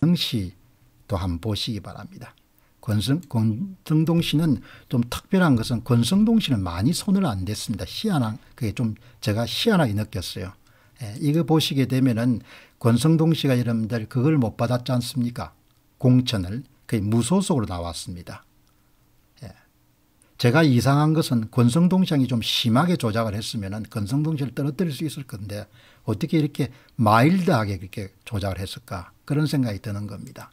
권성시 또한 보시기 바랍니다. 권성, 권성동 씨는 좀 특별한 것은 권성동 씨는 많이 손을 안 댔습니다. 희한한 그게 좀 제가 희한하게 느꼈어요. 예, 이거 보시게 되면은 권성동 씨가 여러분들 그걸 못 받았지 않습니까? 공천을 거의 무소속으로 나왔습니다. 예. 제가 이상한 것은 권성동 시장좀 심하게 조작을 했으면은 권성동 씨를 떨어뜨릴 수 있을 건데 어떻게 이렇게 마일드하게 그렇게 조작을 했을까? 그런 생각이 드는 겁니다.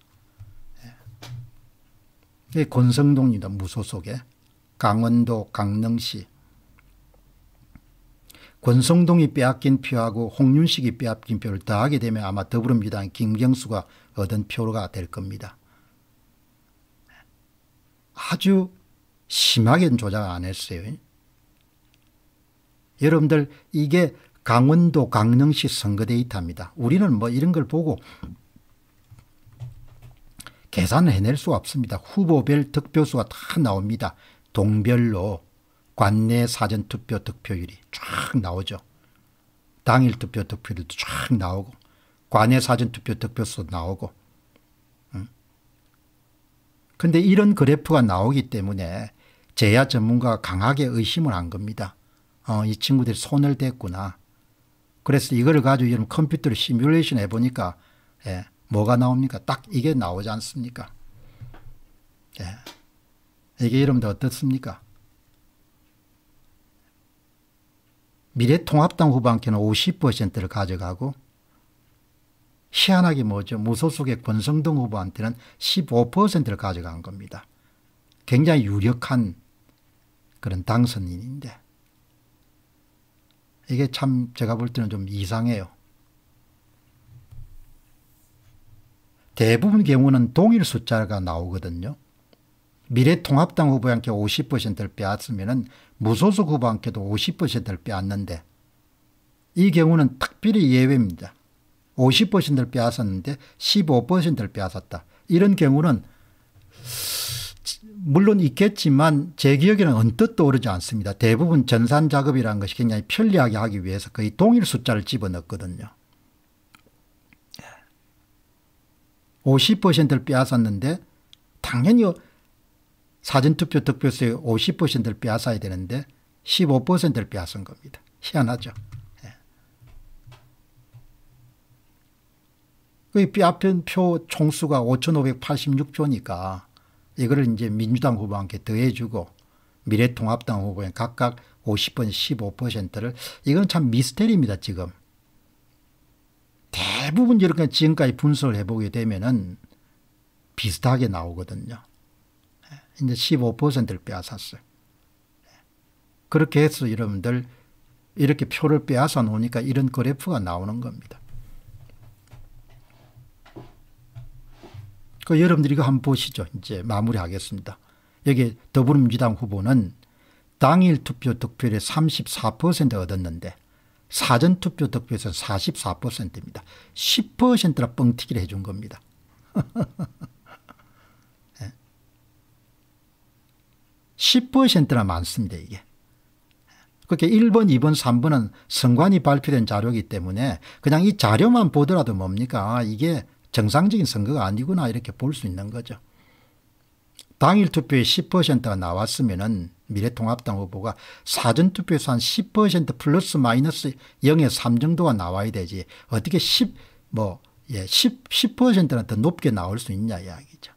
예. 권성동입다 무소속에. 강원도 강릉시. 권성동이 빼앗긴 표하고 홍윤식이 빼앗긴 표를 더하게 되면 아마 더불어민주당 김경수가 얻은 표가 될 겁니다. 아주 심하게 조작 안 했어요. 여러분들 이게 강원도 강릉시 선거 데이터입니다. 우리는 뭐 이런 걸 보고 계산을 해낼 수 없습니다. 후보별 득표수가 다 나옵니다. 동별로 관내 사전투표 득표율이 쫙 나오죠. 당일 투표 득표율도 쫙 나오고 관내 사전투표 득표수 나오고 근데 이런 그래프가 나오기 때문에 제야 전문가가 강하게 의심을 한 겁니다. 어, 이 친구들이 손을 댔구나. 그래서 이걸 가지고 이런 컴퓨터를 시뮬레이션 해보니까 예, 뭐가 나옵니까? 딱 이게 나오지 않습니까? 예. 이게 이름도 어떻습니까? 미래통합당 후반기는 50%를 가져가고 희한하게 뭐죠? 무소속의 권성동 후보한테는 15%를 가져간 겁니다. 굉장히 유력한 그런 당선인인데 이게 참 제가 볼 때는 좀 이상해요. 대부분 경우는 동일 숫자가 나오거든요. 미래통합당 후보한테 50%를 빼앗으면 무소속 후보한테도 50%를 빼앗는데 이 경우는 특별히 예외입니다. 50%를 빼앗았는데 15%를 빼앗았다. 이런 경우는 물론 있겠지만 제 기억에는 언뜻 떠오르지 않습니다. 대부분 전산 작업이라는 것이 굉장히 편리하게 하기 위해서 거의 동일 숫자를 집어넣거든요. 50%를 빼앗았는데 당연히 사전투표 득표수의 50%를 빼앗아야 되는데 15%를 빼앗은 겁니다. 희한하죠. 예. 그 빼앗은 표 총수가 5,586표니까 이거를 이제 민주당 후보한테 더해주고 미래통합당 후보에 각각 50번 15%를 이건 참 미스테리입니다 지금. 대부분 이렇게 지금까지 분석을 해보게 되면은 비슷하게 나오거든요. 이제 15%를 빼앗았어요. 그렇게 해서 여러분들 이렇게 표를 빼앗아 놓으니까 이런 그래프가 나오는 겁니다. 그 여러분들 이거 한번 보시죠. 이제 마무리하겠습니다. 여기 더불어민주당 후보는 당일 투표 득표율의 34% 얻었는데 사전투표 득표에서 44%입니다. 10%나 뻥튀기를 해준 겁니다. 10%나 예. 많습니다. 이게. 그렇게 1번, 2번, 3번은 선관위 발표된 자료이기 때문에 그냥 이 자료만 보더라도 뭡니까? 아, 이게 정상적인 선거가 아니구나 이렇게 볼 수 있는 거죠. 당일 투표에 10%가 나왔으면은 미래통합당 후보가 사전투표에서 한 10% 플러스 마이너스 0에 3 정도가 나와야 되지 어떻게 10, 뭐, 예, 10, 1 0더 높게 나올 수 있냐 이야기죠.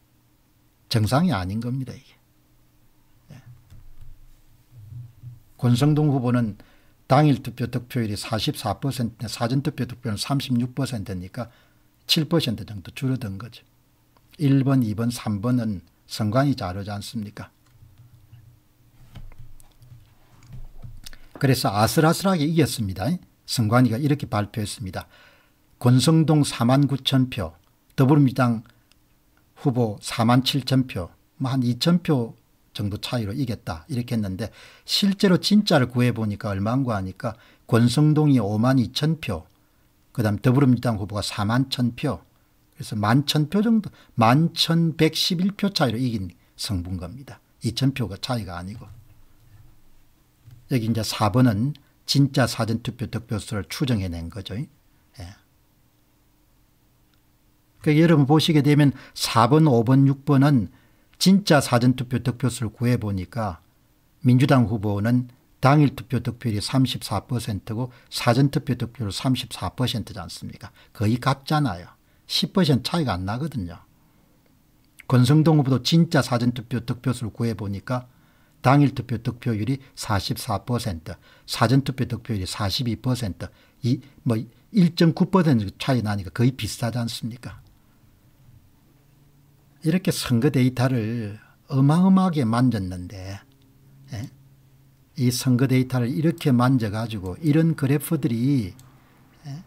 정상이 아닌 겁니다, 이게. 예. 권성동 후보는 당일 투표 득표율이 4 4 사전투표 득표는 36%니까 7% 정도 줄어든 거죠. 1번, 2번, 3번은 선관이자르지 않습니까? 그래서 아슬아슬하게 이겼습니다. 선관위가 이렇게 발표했습니다. 권성동 4만 9천 표, 더불어민주당 후보 4만 7천 표, 뭐한 2천 표 정도 차이로 이겼다 이렇게 했는데 실제로 진짜를 구해보니까 얼마인가 하니까 권성동이 5만 2천 표, 그 다음 더불어민주당 후보가 4만 천 표, 그래서 만 천 표 정도, 만천 111표 차이로 이긴 성분 겁니다. 2천 표가 차이가 아니고. 여기 이제 4번은 진짜 사전투표 득표수를 추정해낸 거죠. 예. 그러니까 여러분 보시게 되면 4번, 5번, 6번은 진짜 사전투표 득표수를 구해보니까 민주당 후보는 당일 투표 득표율이 34%고 사전투표 득표율 34%지 않습니까? 거의 같잖아요. 10% 차이가 안 나거든요. 권성동 후보도 진짜 사전투표 득표수를 구해보니까 당일 투표 득표율이 44%, 사전 투표 득표율이 42%, 이 뭐 1.9% 차이 나니까 거의 비슷하지 않습니까? 이렇게 선거 데이터를 어마어마하게 만졌는데 예? 이 선거 데이터를 이렇게 만져가지고 이런 그래프들이 예?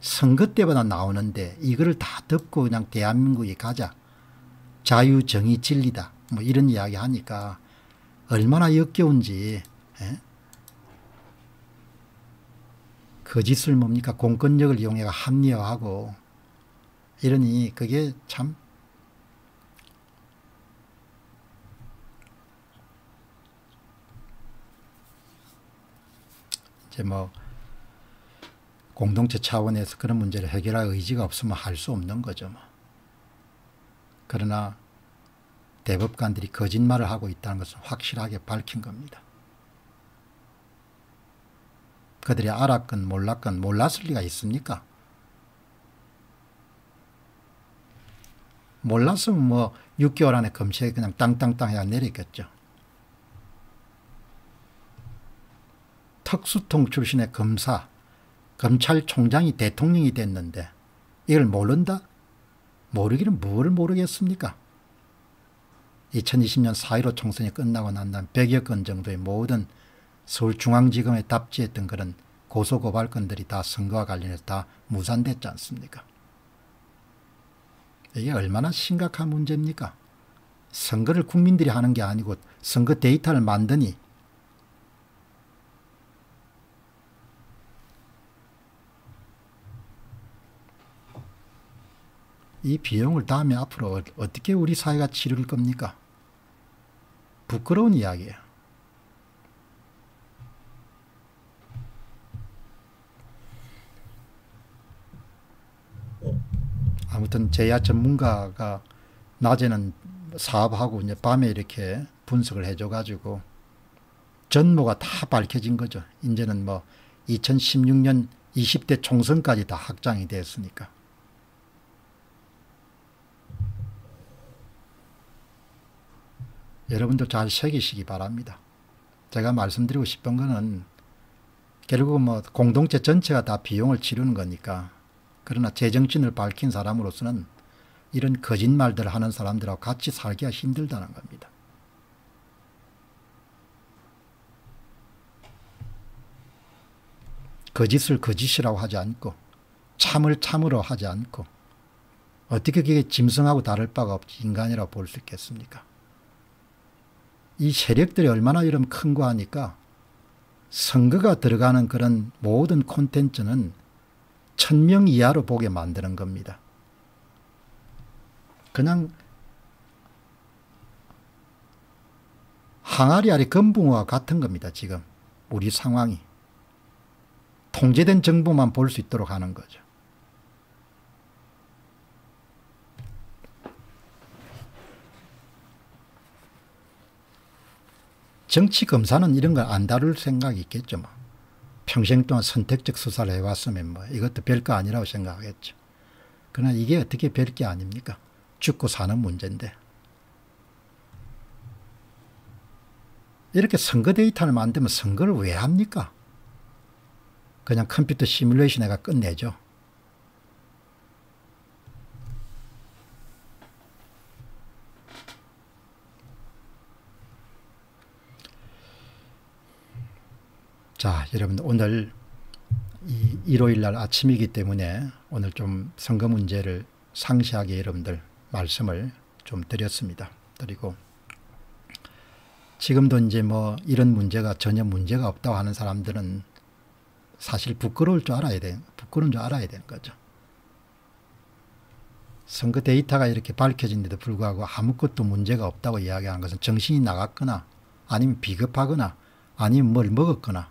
선거 때보다 나오는데 이거를 다 덮고 그냥 대한민국에 가자 자유 정의 진리다 뭐 이런 이야기 하니까 얼마나 역겨운지 예? 거짓을 그 뭡니까 공권력을 이용해 합리화하고 이러니 그게 참 이제 뭐 공동체 차원에서 그런 문제를 해결할 의지가 없으면 할 수 없는 거죠. 뭐. 그러나 대법관들이 거짓말을 하고 있다는 것을 확실하게 밝힌 겁니다. 그들이 알았건 몰랐건 몰랐을 리가 있습니까? 몰랐으면 뭐 6개월 안에 검찰이 그냥 땅땅땅 해가 내렸겠죠. 특수통 출신의 검사, 검찰총장이 대통령이 됐는데 이걸 모른다? 모르기는 뭘 모르겠습니까? 2020년 4.15 총선이 끝나고 난 다음 100여 건 정도의 모든 서울중앙지검에 답지했던 그런 고소고발건들이 다 선거와 관련해서 다 무산됐지 않습니까? 이게 얼마나 심각한 문제입니까? 선거를 국민들이 하는 게 아니고 선거 데이터를 만드니 이 비용을 다음에 앞으로 어, 어떻게 우리 사회가 치를 겁니까? 부끄러운 이야기예요. 아무튼 제야 전문가가 낮에는 사업하고 이제 밤에 이렇게 분석을 해줘가지고 전모가 다 밝혀진 거죠. 이제는 뭐 2016년 20대 총선까지 다 확장이 됐으니까. 여러분도잘 새기시기 바랍니다. 제가 말씀드리고 싶은 거는 결국은 뭐 공동체 전체가 다 비용을 치르는 거니까 그러나 제정신을 밝힌 사람으로서는 이런 거짓말들 하는 사람들하고 같이 살기가 힘들다는 겁니다. 거짓을 거짓이라고 하지 않고 참을 참으로 하지 않고 어떻게 그게 짐승하고 다를 바가 없지 인간이라고 볼 수 있겠습니까? 이 세력들이 얼마나 이런 큰 거 하니까 선거가 들어가는 그런 모든 콘텐츠는 천 명 이하로 보게 만드는 겁니다. 그냥 항아리 아래 금붕어와 같은 겁니다. 지금 우리 상황이. 통제된 정보만 볼 수 있도록 하는 거죠. 정치 검사는 이런 걸 안 다룰 생각이 있겠죠. 뭐. 평생 동안 선택적 수사를 해왔으면 뭐 이것도 별 거 아니라고 생각하겠죠. 그러나 이게 어떻게 별 게 아닙니까? 죽고 사는 문제인데. 이렇게 선거 데이터를 만들면 선거를 왜 합니까? 그냥 컴퓨터 시뮬레이션에가 끝내죠. 자, 여러분 오늘 일요일 날 아침이기 때문에 오늘 좀 선거 문제를 상세하게 여러분들 말씀을 좀 드렸습니다. 그리고 지금도 이제 뭐 이런 문제가 전혀 문제가 없다고 하는 사람들은 사실 부끄러울 줄 알아야 돼 부끄러운 줄 알아야 되는 거죠. 선거 데이터가 이렇게 밝혀진데도 불구하고 아무것도 문제가 없다고 이야기하는 것은 정신이 나갔거나 아니면 비겁하거나 아니면 뭘 먹었거나